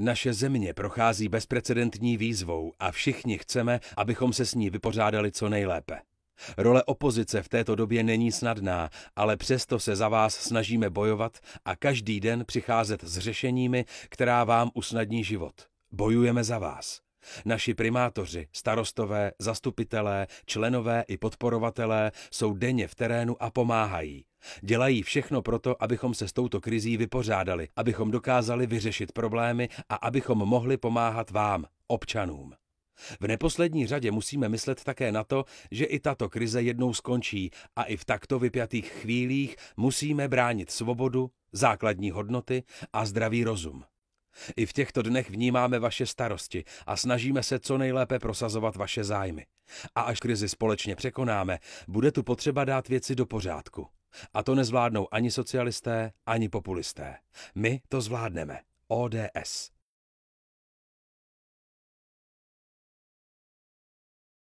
Naše země prochází bezprecedentní výzvou a všichni chceme, abychom se s ní vypořádali co nejlépe. Role opozice v této době není snadná, ale přesto se za vás snažíme bojovat a každý den přicházet s řešeními, která vám usnadní život. Bojujeme za vás. Naši primátoři, starostové, zastupitelé, členové i podporovatelé jsou denně v terénu a pomáhají. Dělají všechno proto, abychom se s touto krizí vypořádali, abychom dokázali vyřešit problémy a abychom mohli pomáhat vám, občanům. V neposlední řadě musíme myslet také na to, že i tato krize jednou skončí a i v takto vypjatých chvílích musíme bránit svobodu, základní hodnoty a zdravý rozum. I v těchto dnech vnímáme vaše starosti a snažíme se co nejlépe prosazovat vaše zájmy. A až krizi společně překonáme, bude tu potřeba dát věci do pořádku. A to nezvládnou ani socialisté, ani populisté. My to zvládneme. ODS.